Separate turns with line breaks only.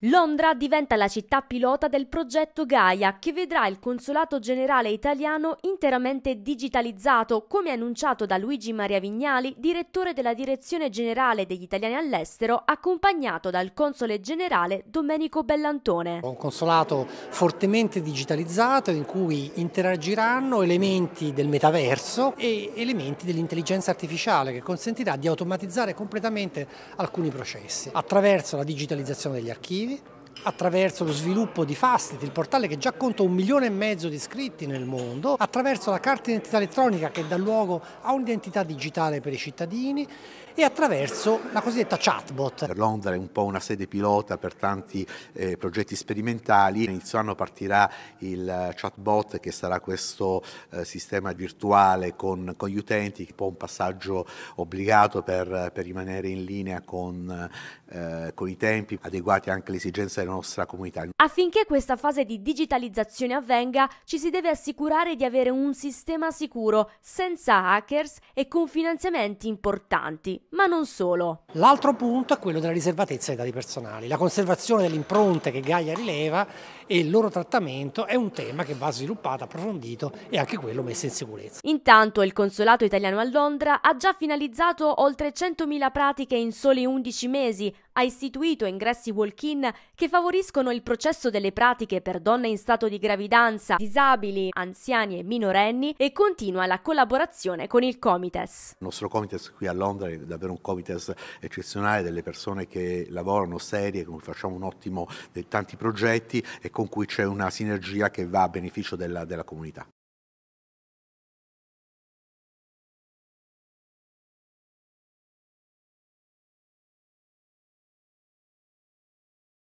Londra diventa la città pilota del progetto Gaia, che vedrà il Consolato Generale italiano interamente digitalizzato, come annunciato da Luigi Maria Vignali, direttore della Direzione Generale degli Italiani all'estero, accompagnato dal Console Generale Domenico Bellantone. Un
consolato fortemente digitalizzato in cui interagiranno elementi del metaverso e elementi dell'intelligenza artificiale che consentirà di automatizzare completamente alcuni processi attraverso la digitalizzazione degli archivi, attraverso lo sviluppo di Fastit, il portale che già conta un milione e mezzo di iscritti nel mondo, attraverso la carta identità elettronica che dà luogo a un'identità digitale per i cittadini
e attraverso la cosiddetta chatbot. Londra è un po' una sede pilota per tanti eh, progetti sperimentali, inizio anno partirà il chatbot che sarà questo eh, sistema virtuale con, con, gli utenti, un po' un passaggio obbligato per, per rimanere in linea con, eh, con i tempi adeguati anche alle esigenze delle nostra comunità.
Affinché questa fase di digitalizzazione avvenga, ci si deve assicurare di avere un sistema sicuro, senza hackers e con finanziamenti importanti, ma non solo.
L'altro punto è quello della riservatezza dei dati personali. La conservazione delle impronte che Gaia rileva e il loro trattamento è un tema che va sviluppato, approfondito e anche quello messo in sicurezza.
Intanto il Consolato italiano a Londra ha già finalizzato oltre 100.000 pratiche in soli 11 mesi, ha istituito ingressi walk-in che favoriscono favoriscono il processo delle pratiche per donne in stato di gravidanza, disabili, anziani e minorenni e continua la collaborazione con il Comites. Il
nostro Comites qui a Londra è davvero un Comites eccezionale delle persone che lavorano serie, con cui facciamo un ottimo, dei tanti progetti e con cui c'è una sinergia che va a beneficio della, della comunità.